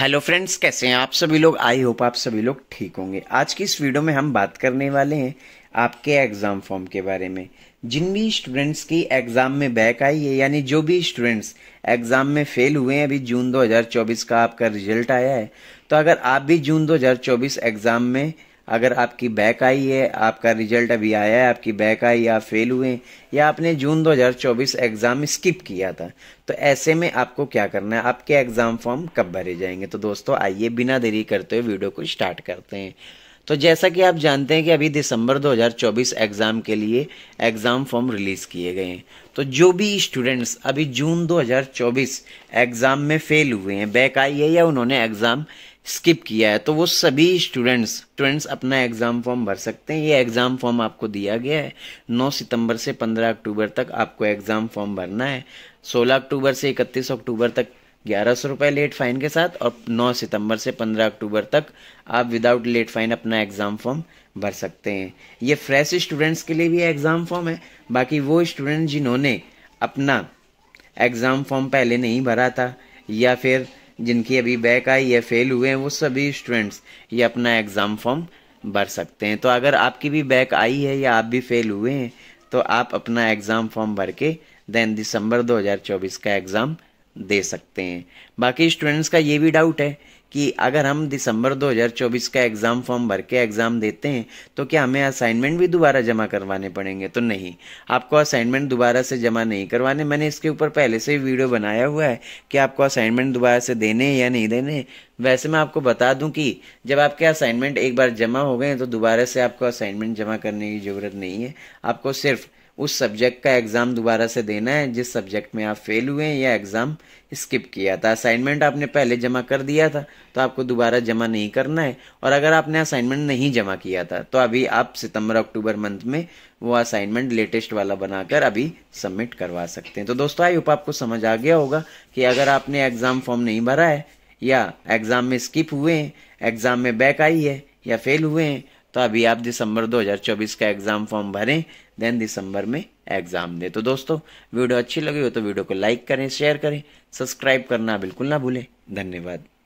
hello friends कैसे हैं आप सभी लोग आई होप आप सभी लोग ठीक होंगे आज की इस वीडियो में हम बात करने वाले हैं आपके एग्ज़ाम फॉर्म के बारे में जिन भी स्टूडेंट्स की एग्ज़ाम में बैक आई है यानी जो भी स्टूडेंट्स एग्ज़ाम में फेल हुए हैं अभी जून 2024 का आपका रिजल्ट आया है तो अगर आप भी जून 2024 एग्ज़ाम में अगर आपकी बैक आई है आपका रिजल्ट अभी आया है आपकी बैक आई आप फेल हुए या आपने जून 2024 एग्ज़ाम स्किप किया था तो ऐसे में आपको क्या करना है आपके एग्ज़ाम फॉर्म कब भरे जाएंगे तो दोस्तों आइए बिना देरी करते हुए वीडियो को स्टार्ट करते हैं तो जैसा कि आप जानते हैं कि अभी दिसंबर 2024 एग्ज़ाम के लिए एग्ज़ाम फॉर्म रिलीज़ किए गए हैं तो जो भी स्टूडेंट्स अभी जून 2024 एग्ज़ाम में फ़ेल हुए हैं बैक आई है या उन्होंने एग्ज़ाम स्किप किया है तो वो सभी स्टूडेंट्स स्टूडेंट्स अपना एग्ज़ाम फॉर्म भर सकते हैं ये एग्ज़ाम फॉर्म आपको दिया गया है 9 सितंबर से 15 अक्टूबर तक आपको एग्ज़ाम फॉर्म भरना है 16 अक्टूबर से 31 अक्टूबर तक ग्यारह सौ रुपये लेट फाइन के साथ और 9 सितंबर से 15 अक्टूबर तक आप विदाउट लेट फाइन अपना एग्ज़ाम फॉर्म भर सकते हैं ये फ्रेश स्टूडेंट्स के लिए भी एग्ज़ाम फॉर्म है बाकी वो स्टूडेंट जिन्होंने अपना एग्ज़ाम फॉर्म पहले नहीं भरा था या फिर जिनकी अभी बैक आई या फेल हुए हैं वो सभी स्टूडेंट्स ये अपना एग्ज़ाम फॉर्म भर सकते हैं तो अगर आपकी भी बैक आई है या आप भी फेल हुए हैं तो आप अपना एग्ज़ाम फॉर्म भर के देन दिसंबर 2024 का एग्ज़ाम दे सकते हैं बाकी स्टूडेंट्स का ये भी डाउट है कि अगर हम दिसंबर 2024 का एग्ज़ाम फॉर्म भर के एग्ज़ाम देते हैं तो क्या हमें असाइनमेंट भी दोबारा जमा करवाने पड़ेंगे तो नहीं आपको असाइनमेंट दोबारा से जमा नहीं करवाने मैंने इसके ऊपर पहले से ही वीडियो बनाया हुआ है कि आपको असाइनमेंट दोबारा से देने या नहीं देने वैसे मैं आपको बता दूं कि जब आपके असाइनमेंट एक बार जमा हो गए तो दोबारा से आपको असाइनमेंट जमा करने की ज़रूरत नहीं है आपको सिर्फ़ उस सब्जेक्ट का एग्ज़ाम दोबारा से देना है जिस सब्जेक्ट में आप फेल हुए हैं या एग्ज़ाम स्किप किया था असाइनमेंट आपने पहले जमा कर दिया था तो आपको दोबारा जमा नहीं करना है और अगर आपने असाइनमेंट नहीं जमा किया था तो अभी आप सितंबर अक्टूबर मंथ में वो असाइनमेंट लेटेस्ट वाला बनाकर अभी सबमिट करवा सकते हैं तो दोस्तों आई होप आपको समझ आ गया होगा कि अगर आपने एग्ज़ाम फॉर्म नहीं भरा है या एग्ज़ाम में स्किप हुए हैं एग्ज़ाम में बैक आई है या फेल हुए हैं तो अभी आप दिसंबर 2024 का एग्ज़ाम फॉर्म भरें देन दिसंबर में एग्ज़ाम दें तो दोस्तों वीडियो अच्छी लगी हो तो वीडियो को लाइक करें शेयर करें सब्सक्राइब करना बिल्कुल ना भूलें धन्यवाद